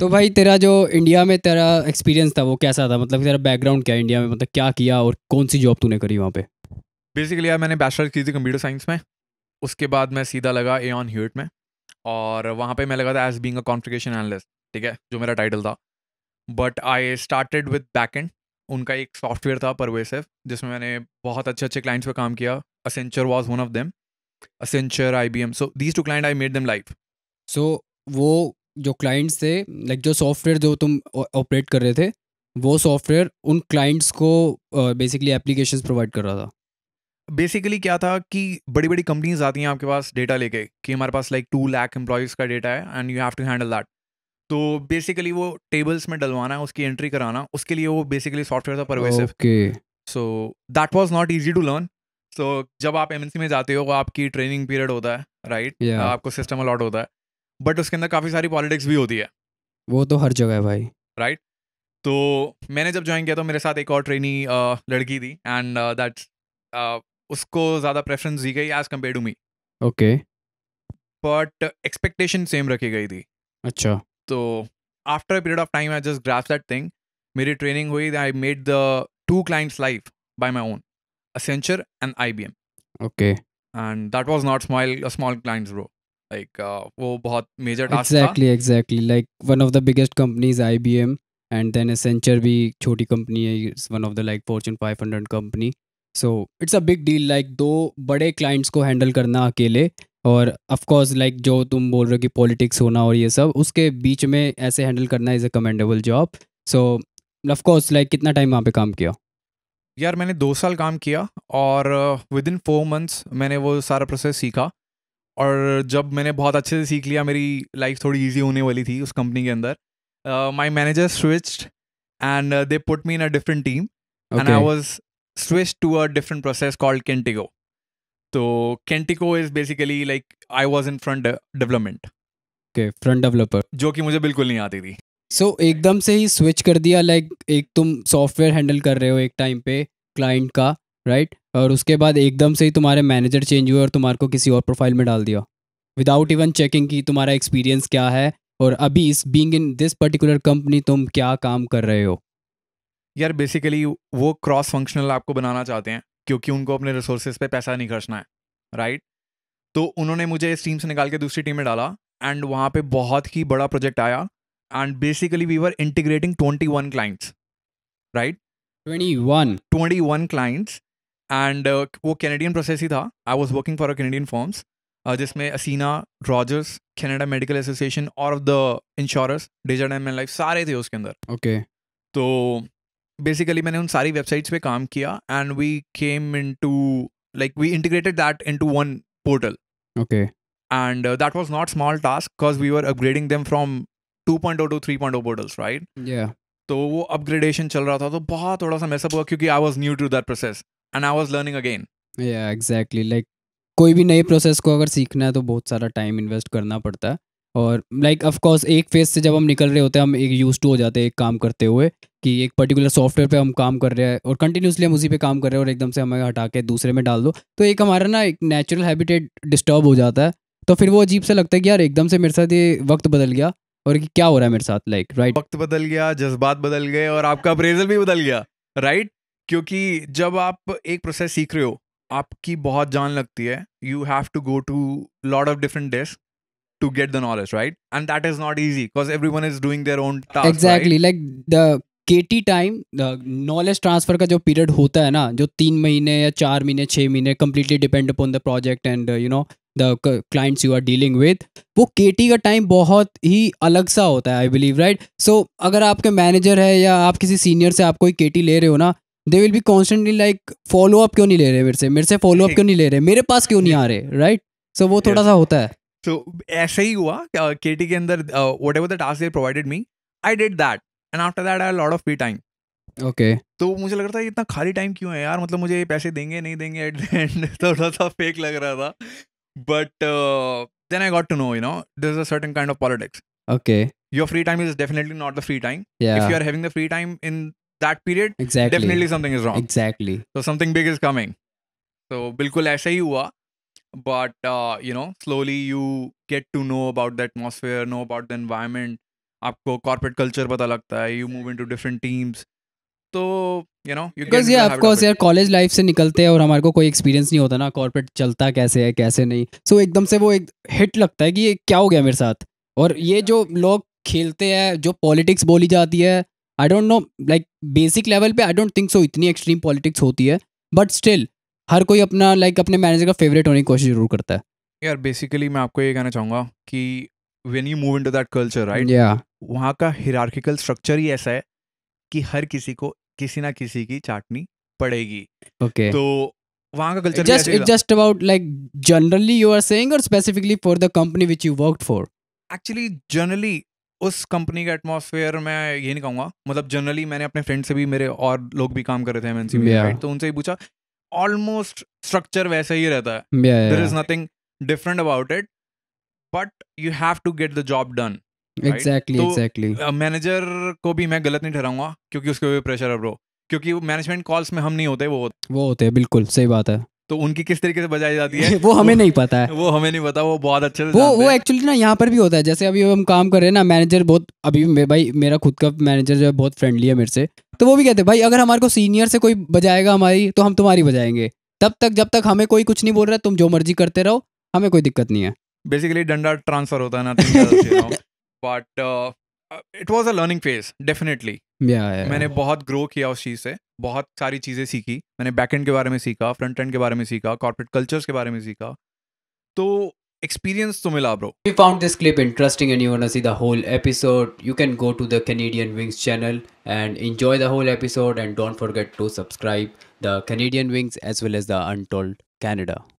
तो भाई तेरा जो इंडिया में तेरा एक्सपीरियंस था वो कैसा था मतलब तेरा बैकग्राउंड क्या इंडिया में मतलब क्या किया और कौन सी जॉब तूने करी वहाँ पे बेसिकली यार मैंने बैचलर की थी कंप्यूटर साइंस में उसके बाद मैं सीधा लगा ए ऑन ह्यूट में और वहाँ पे मैं लगा था एज बींग कॉन्फ्रिकेशन एनालिस्ट ठीक है जो मेरा टाइटल था but I started with back end उनका एक सॉफ्टवेयर था परवेसिव जिसमें मैंने बहुत अच्छे अच्छे क्लाइंट्स पर काम किया Accenture was one of them Accenture I B M so these two client I made them life so वो जो क्लाइंट्स थे लाइक जो सॉफ्टवेयर जो तुम ऑपरेट कर रहे थे वो सॉफ्टवेयर उन क्लाइंट्स को बेसिकली एप्लीकेशंस प्रोवाइड कर रहा था बेसिकली क्या था कि बड़ी बड़ी कंपनीज आती हैं आपके पास डेटा लेके कि हमारे पास लाइक टू लैक एम्प्लॉयज़ का डेटा है and you have to handle that तो बेसिकली वो टेबल्स में डलवाना है उसकी एंट्री कराना उसके लिए वो बेसिकली सॉफ्टवेयर था pervasive so that was not easy to learn so जब आप एमएनसी में जाते हो आपकी ट्रेनिंग पीरियड होता है राइट right? yeah. आपको सिस्टम अलॉट होता है बट उसके अंदर काफ़ी सारी पॉलिटिक्स भी होती है वो तो हर जगह है भाई राइट तो मैंने जब ज्वाइन किया तो मेरे साथ एक और ट्रेनी लड़की थी एंड दैट उसको ज़्यादा प्रेफरेंस दी गई as compare to me okay but expectation same रखी गई थी अच्छा तो after period of time I just grasp that thing मेरी ट्रेनिंग हुई I made the two clients life by my own Accenture and I B M okay and that was not small small clients bro like uh, वो बहुत major task exactly exactly like one of the biggest companies IBM and then Accenture भी छोटी company है one of the like fortune 500 company so it's a big deal like दो बड़े clients को handle करना अकेले और ऑफ कोर्स लाइक जो तुम बोल रहे हो कि पॉलिटिक्स होना और ये सब उसके बीच में ऐसे हैंडल करना is a commendable job so of course like कितना टाइम वहाँ पे काम किया यार मैंने दो साल काम किया और विद इन फोर मंथ्स मैंने वो सारा प्रोसेस सीखा और जब मैंने बहुत अच्छे से सीख लिया मेरी लाइफ थोड़ी ईजी होने वाली थी उस कंपनी के अंदर my manager switched and they put me in a different team and I was switch to a different process called Kentico तो Kentico is basically like I was in front development front developer जो कि मुझे बिल्कुल नहीं आती थी सो so, एकदम से ही स्विच कर दिया लाइक like, एक तुम सॉफ्टवेयर हैंडल कर रहे हो एक टाइम पे क्लाइंट का राइट और उसके बाद एकदम से ही तुम्हारे मैनेजर चेंज हुए और तुम्हारे को किसी और प्रोफाइल में डाल दिया विदाउट इवन चेकिंग कि तुम्हारा एक्सपीरियंस क्या है और अभी इस being in this particular company तुम क्या काम कर रहे हो यार बेसिकली वो क्रॉस फंक्शनल आपको बनाना चाहते हैं क्योंकि उनको अपने रिसोर्सेज पे पैसा नहीं खर्चना है राइट right? तो उन्होंने मुझे इस टीम से निकाल के दूसरी टीम में डाला एंड वहाँ पे बहुत ही बड़ा प्रोजेक्ट आया and basically we were integrating twenty one clients right twenty one twenty one clients and uh, वो कैनेडियन प्रोसेस ही था I was working for a Canadian firms जिसमें असीना रॉजर्स कैनेडा मेडिकल एसोसिएशन और of the insurance Desjardins M life सारे थे उसके अंदर ओके तो बेसिकली मैंने उन सारी वेबसाइट्स पे काम किया and we came into like we integrated that into one portal okay and that was not small task because we are upgrading them from two point to three point O portals right तो वो upgradation चल रहा था तो बहुत थोड़ा सा mess up हुआ क्योंकि I was new to that process and I was learning again exactly like कोई भी नए प्रोसेस को अगर सीखना है तो बहुत सारा टाइम इन्वेस्ट करना पड़ता है और लाइक like, ऑफकोर्स एक फेज से जब हम निकल रहे होते हैं हम एक यूज टू हो जाते हैं एक काम करते हुए कि एक पर्टिकुलर सॉफ्टवेयर पे हम काम कर रहे हैं और कंटिन्यूसली हम उसी पे काम कर रहे हैं और एकदम से हमें हटा के दूसरे में डाल दो तो एक हमारा ना एक नेचुरल हैबिटेट डिस्टर्ब हो जाता है तो फिर वो अजीब से लगता है कि यार एकदम से मेरे साथ ये वक्त बदल गया और क्या हो रहा है मेरे साथ लाइक like, राइट right? वक्त बदल गया जज्बात बदल गए और आपका अप्रेजल भी बदल गया राइट क्योंकि जब आप एक प्रोसेस सीख रहे हो आपकी बहुत जान लगती है you have to go to lot of different desk to get the knowledge right and that is not easy because everyone is doing their own task exactly right? like the KT time knowledge transfer का जो period होता है ना जो तीन महीने या चार महीने छः महीने completely depend upon the project and you know the clients you are dealing with वो केटी का टाइम बहुत ही अलग सा होता है आई बिलीव राइट सो अगर आपके मैनेजर है या आप किसी सीनियर से आप कोई टी ले रहे हो ना they will be constantly like follow up क्यों नहीं ले रहे मेरे से मेरे से फॉलो अप क्यों नहीं ले रहे मेरे पास क्यों नहीं आ रहे राइट सो वो थोड़ा सा होता है तो ऐसे ही हुआ के टी के अंदर whatever the task they provided me I did that and after that I lot of free time okay तो मुझे लग रहा था इतना खाली टाइम क्यों है यार मतलब मुझे पैसे देंगे नहीं देंगे एट द एंड थोड़ा सा फेक लग रहा था but then I got to know you know this a certain kind of politics okay your free time is definitely not the free time if you are having the free time in that period exactly. definitely something is wrong exactly so something big is coming so bilkul aisa hi hua but uh, you know slowly you get to know about the atmosphere know about the environment आपको corporate culture पता लगता है you move into different teams तो you know because ये of course यार college life से निकलते हैं और हमारे को कोई एक्सपीरियंस नहीं होता ना कॉर्पोरेट चलता कैसे है कैसे नहीं सो so, एकदम से वो एक हिट लगता है कि ये क्या हो गया मेरे साथ और ये जो लोग खेलते हैं जो पॉलिटिक्स बोली जाती है I don't know like basic level पे आई डोंट थिंक सो इतनी एक्सट्रीम पॉलिटिक्स होती है बट स्टिल हर कोई अपना लाइक like, अपने मैनेजर का फेवरेट होने की कोशिश जरूर करता है यार बेसिकली मैं आपको ये कहना चाहूँगा कि when you move into that culture right या वहाँ का हिरार्किकल स्ट्रक्चर ही ऐसा है कि हर किसी को किसी ना किसी की चाटनी पड़ेगी ओके okay. तो वहाँ का culture just it just about like generally you are saying और specifically for the company which you work for actually generally उस कंपनी के एटमोसफेयर में ये नहीं कहूँगा मतलब जनरली मैंने अपने फ्रेंड से भी मेरे और लोग भी काम कर रहे थे में तो उनसे ही पूछा ऑलमोस्ट स्ट्रक्चर वैसा ही रहता है there is nothing different about it but you have to get the job done exactly exactly manager को भी मैं गलत नहीं ठहराऊंगा क्योंकि उसके ऊपर प्रेशर है ब्रो क्योंकि मैनेजमेंट कॉल्स में हम नहीं होते वो होते वो होते हैं बिल्कुल सही बात है तो उनकी किस तरीके से बजाई जाती है वो हमें नहीं पता है वो हमें नहीं पता वो बहुत अच्छे से वो वो एक्चुअली ना यहाँ पर भी होता है जैसे अभी हम काम कर रहे हैं ना मैनेजर बहुत अभी मे, भाई मेरा खुद का मैनेजर जो है बहुत फ्रेंडली है मेरे से तो वो भी कहते हैं भाई अगर हमारे को सीनियर से कोई बजाएगा हमारी तो हम तुम्हारी बजाएंगे तब तक जब तक हमें कोई कुछ नहीं बोल रहा तुम जो मर्जी करते रहो हमें कोई दिक्कत नहीं है बेसिकली डंडा ट्रांसफर होता है ना but it was a learning phase definitely मैंने बहुत ग्रो किया उस चीज़ से बहुत सारी चीज़ें सीखी मैंने बैकएंड के बारे में सीखा फ्रंट एंड के बारे में सीखा कॉर्पोरेट कल्चर्स के बारे में सीखा तो एक्सपीरियंस तो मिला bro you found this clip interesting and you want see the whole episode you can go to the Canadian wings channel and enjoy the whole episode and don't forget to subscribe the Canadian wings as well as the untold Canada